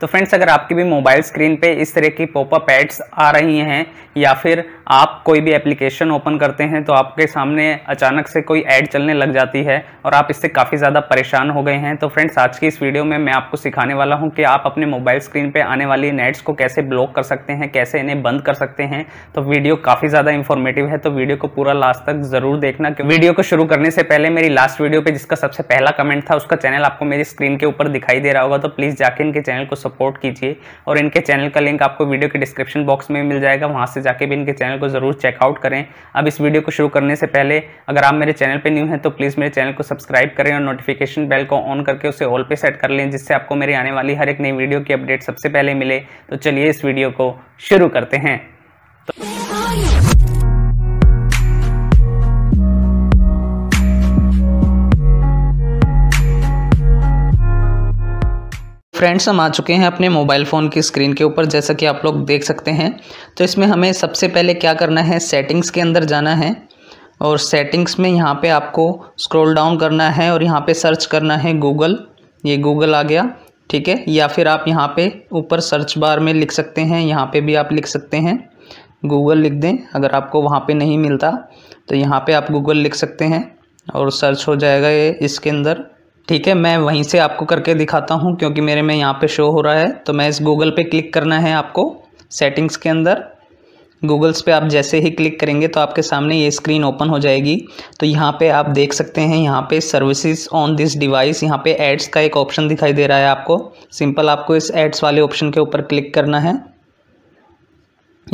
तो फ्रेंड्स अगर आपकी भी मोबाइल स्क्रीन पे इस तरह की पॉपअप एड्स आ रही हैं या फिर आप कोई भी एप्लीकेशन ओपन करते हैं तो आपके सामने अचानक से कोई ऐड चलने लग जाती है और आप इससे काफ़ी ज़्यादा परेशान हो गए हैं तो फ्रेंड्स आज की इस वीडियो में मैं आपको सिखाने वाला हूँ कि आप अपने मोबाइल स्क्रीन पर आने वाली नेट्स को कैसे ब्लॉक कर सकते हैं कैसे इन्हें बंद कर सकते हैं तो वीडियो काफ़ी ज़्यादा इन्फॉर्मेटिव है तो वीडियो को पूरा लास्ट तक ज़रूर देखना वीडियो को शुरू करने से पहले मेरी लास्ट वीडियो पर जिसका सबसे पहला कमेंट था उसका चैनल आपको मेरी स्क्रीन के ऊपर दिखाई दे रहा होगा तो प्लीज़ जाके इनके चैनल को सपोर्ट कीजिए और इनके चैनल का लिंक आपको वीडियो के डिस्क्रिप्शन बॉक्स में मिल जाएगा वहाँ से जाके भी इनके चैनल को ज़रूर चेकआउट करें अब इस वीडियो को शुरू करने से पहले अगर आप मेरे चैनल पर न्यू हैं तो प्लीज़ मेरे चैनल को सब्सक्राइब करें और नोटिफिकेशन बेल को ऑन करके उसे ऑल पे सेट कर लें जिससे आपको मेरी आने वाली हर एक नई वीडियो की अपडेट सबसे पहले मिले तो चलिए इस वीडियो को शुरू करते हैं तो... फ्रेंड्स हम आ चुके हैं अपने मोबाइल फ़ोन की स्क्रीन के ऊपर जैसा कि आप लोग देख सकते हैं तो इसमें हमें सबसे पहले क्या करना है सेटिंग्स के अंदर जाना है और सेटिंग्स में यहाँ पे आपको स्क्रॉल डाउन करना है और यहाँ पे सर्च करना है गूगल ये गूगल आ गया ठीक है या फिर आप यहाँ पे ऊपर सर्च बार में लिख सकते हैं यहाँ पे भी आप लिख सकते हैं गूगल लिख दें अगर आपको वहाँ पे नहीं मिलता तो यहाँ पे आप गूगल लिख सकते हैं और सर्च हो जाएगा ये इसके अंदर ठीक है मैं वहीं से आपको करके दिखाता हूँ क्योंकि मेरे में यहाँ पे शो हो रहा है तो मैं इस गूगल पे क्लिक करना है आपको सेटिंग्स के अंदर गूगल्स पे आप जैसे ही क्लिक करेंगे तो आपके सामने ये स्क्रीन ओपन हो जाएगी तो यहाँ पे आप देख सकते हैं यहाँ पे सर्विसेज ऑन दिस डिवाइस यहाँ पे एड्स का एक ऑप्शन दिखाई दे रहा है आपको सिंपल आपको इस एड्स वाले ऑप्शन के ऊपर क्लिक करना है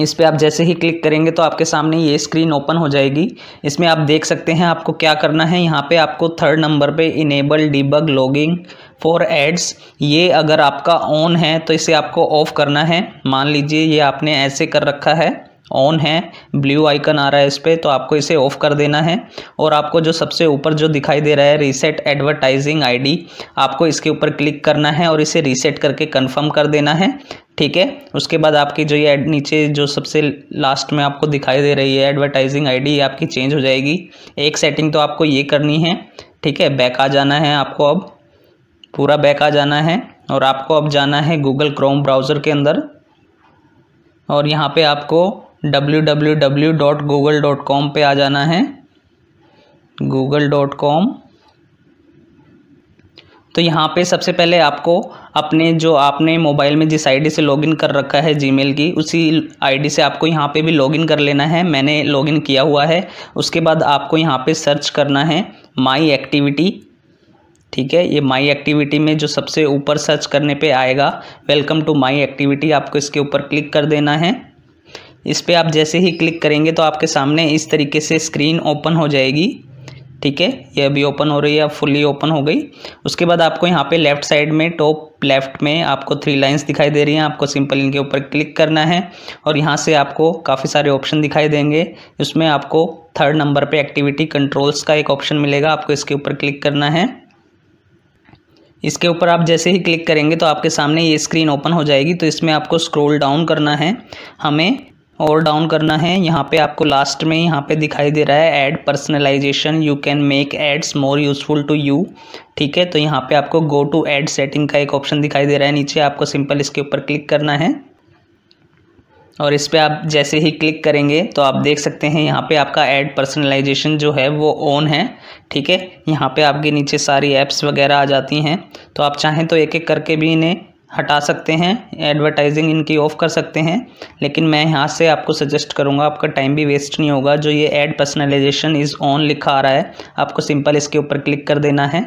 इस पर आप जैसे ही क्लिक करेंगे तो आपके सामने ये स्क्रीन ओपन हो जाएगी इसमें आप देख सकते हैं आपको क्या करना है यहाँ पे आपको थर्ड नंबर पे enable debug logging for ads ये अगर आपका ऑन है तो इसे आपको ऑफ़ करना है मान लीजिए ये आपने ऐसे कर रखा है ऑन है ब्लू आइकन आ रहा है इस पर तो आपको इसे ऑफ़ कर देना है और आपको जो सबसे ऊपर जो दिखाई दे रहा है रीसेट एडवर्टाइजिंग आईडी आपको इसके ऊपर क्लिक करना है और इसे रीसेट करके कंफर्म कर देना है ठीक है उसके बाद आपकी जो ये एड नीचे जो सबसे लास्ट में आपको दिखाई दे रही है एडवर्टाइजिंग आई डी आपकी चेंज हो जाएगी एक सेटिंग तो आपको ये करनी है ठीक है बैक आ जाना है आपको अब पूरा बैक आ जाना है और आपको अब जाना है गूगल क्रोम ब्राउज़र के अंदर और यहाँ पे आपको www.google.com पे आ जाना है google.com तो यहाँ पे सबसे पहले आपको अपने जो आपने मोबाइल में जिस आईडी से लॉगिन कर रखा है जीमेल की उसी आईडी से आपको यहाँ पे भी लॉगिन कर लेना है मैंने लॉगिन किया हुआ है उसके बाद आपको यहाँ पे सर्च करना है माई एक्टिविटी ठीक है ये माई एक्टिविटी में जो सबसे ऊपर सर्च करने पर आएगा वेलकम टू माई एक्टिविटी आपको इसके ऊपर क्लिक कर देना है इस पर आप जैसे ही क्लिक करेंगे तो आपके सामने इस तरीके से स्क्रीन ओपन हो जाएगी ठीक है ये अभी ओपन हो रही है अब फुली ओपन हो गई उसके बाद आपको यहाँ पे लेफ्ट साइड में टॉप लेफ्ट में आपको थ्री लाइंस दिखाई दे रही हैं आपको सिंपल इनके ऊपर क्लिक करना है और यहाँ से आपको काफ़ी सारे ऑप्शन दिखाई देंगे उसमें आपको थर्ड नंबर पे एक्टिविटी कंट्रोल्स का एक ऑप्शन मिलेगा आपको इसके ऊपर क्लिक करना है इसके ऊपर आप जैसे ही क्लिक करेंगे तो आपके सामने ये स्क्रीन ओपन हो जाएगी तो इसमें आपको स्क्रोल डाउन करना है हमें और डाउन करना है यहाँ पे आपको लास्ट में यहाँ पे दिखाई दे रहा है ad personalisation you can make ads more useful to you ठीक है तो यहाँ पे आपको गो टू एड सेटिंग का एक ऑप्शन दिखाई दे रहा है नीचे आपको सिंपल इसके ऊपर क्लिक करना है और इस पर आप जैसे ही क्लिक करेंगे तो आप देख सकते हैं यहाँ पे आपका ऐड पर्सनलाइजेशन जो है वो ऑन है ठीक है यहाँ पे आपके नीचे सारी ऐप्स वगैरह आ जाती हैं तो आप चाहें तो एक एक करके भी इन्हें हटा सकते हैं एडवर्टाइजिंग इनकी ऑफ़ कर सकते हैं लेकिन मैं यहाँ से आपको सजेस्ट करूँगा आपका टाइम भी वेस्ट नहीं होगा जो ये एड पर्सनलाइजेशन इज़ ऑन लिखा आ रहा है आपको सिंपल इसके ऊपर क्लिक कर देना है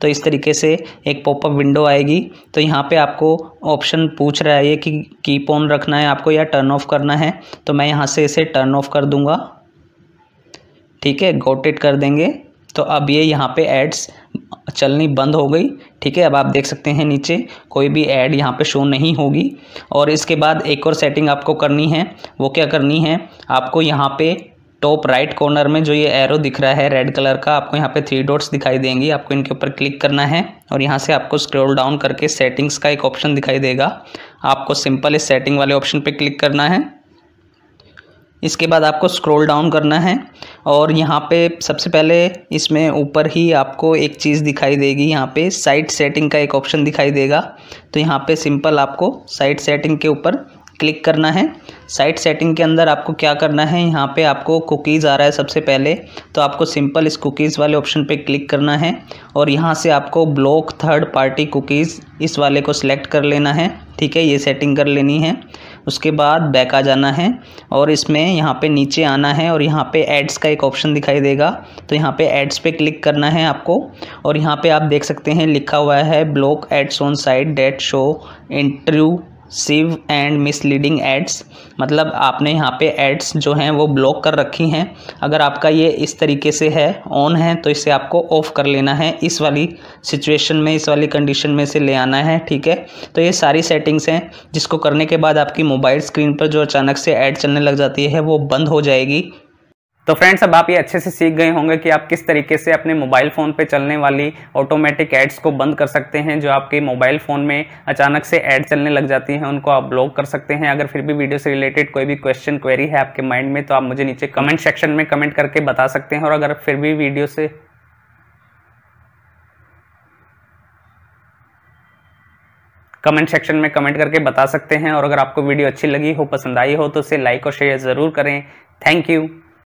तो इस तरीके से एक पॉपअप विंडो आएगी तो यहाँ पे आपको ऑप्शन पूछ रहा है ये कि कीप ऑन रखना है आपको या टर्न ऑफ करना है तो मैं यहाँ से इसे टर्न ऑफ कर दूँगा ठीक है गोटेट कर देंगे तो अब ये यहाँ पे एड्स चलनी बंद हो गई ठीक है अब आप देख सकते हैं नीचे कोई भी ऐड यहाँ पे शो नहीं होगी और इसके बाद एक और सेटिंग आपको करनी है वो क्या करनी है आपको यहाँ पे टॉप राइट कॉर्नर में जो ये एरो दिख रहा है रेड कलर का आपको यहाँ पे थ्री डॉट्स दिखाई देंगी आपको इनके ऊपर क्लिक करना है और यहाँ से आपको स्क्रोल डाउन करके सेटिंग्स का एक ऑप्शन दिखाई देगा आपको सिंपल इस सेटिंग वाले ऑप्शन पर क्लिक करना है इसके बाद आपको स्क्रॉल डाउन करना है और यहाँ पे सबसे पहले इसमें ऊपर ही आपको एक चीज़ दिखाई देगी यहाँ पे साइट सेटिंग का एक ऑप्शन दिखाई देगा तो यहाँ पे सिंपल आपको साइट सेटिंग के ऊपर क्लिक करना है साइट सेटिंग के अंदर आपको क्या करना है यहाँ पे आपको कुकीज़ आ रहा है सबसे पहले तो आपको सिंपल इस कुकीज़ वाले ऑप्शन पे क्लिक करना है और यहाँ से आपको ब्लॉक थर्ड पार्टी कुकीज़ इस वाले को सिलेक्ट कर लेना है ठीक है ये सेटिंग कर लेनी है उसके बाद बैक आ जाना है और इसमें यहाँ पे नीचे आना है और यहाँ पे एड्स का एक ऑप्शन दिखाई देगा तो यहाँ पे एड्स पे क्लिक करना है आपको और यहाँ पे आप देख सकते हैं लिखा हुआ है block ads on site that show intrusive and misleading ads मतलब आपने यहाँ पे एड्स जो हैं वो ब्लॉक कर रखी हैं अगर आपका ये इस तरीके से है ऑन है तो इसे आपको ऑफ़ कर लेना है इस वाली सिचुएशन में इस वाली कंडीशन में इसे ले आना है ठीक है तो ये सारी सेटिंग्स हैं जिसको करने के बाद आपकी मोबाइल स्क्रीन पर जो अचानक से ऐड चलने लग जाती है वो बंद हो जाएगी तो फ्रेंड्स अब आप ये अच्छे से सीख गए होंगे कि आप किस तरीके से अपने मोबाइल फ़ोन पे चलने वाली ऑटोमेटिक एड्स को बंद कर सकते हैं जो आपके मोबाइल फ़ोन में अचानक से ऐड चलने लग जाती हैं उनको आप ब्लॉक कर सकते हैं अगर फिर भी वीडियो से रिलेटेड कोई भी क्वेश्चन क्वेरी है आपके माइंड में तो आप मुझे नीचे कमेंट सेक्शन में कमेंट करके बता सकते हैं और अगर फिर भी वीडियो से कमेंट सेक्शन में कमेंट करके बता सकते हैं और अगर आपको वीडियो अच्छी लगी हो पसंद आई हो तो उसे लाइक और शेयर ज़रूर करें थैंक यू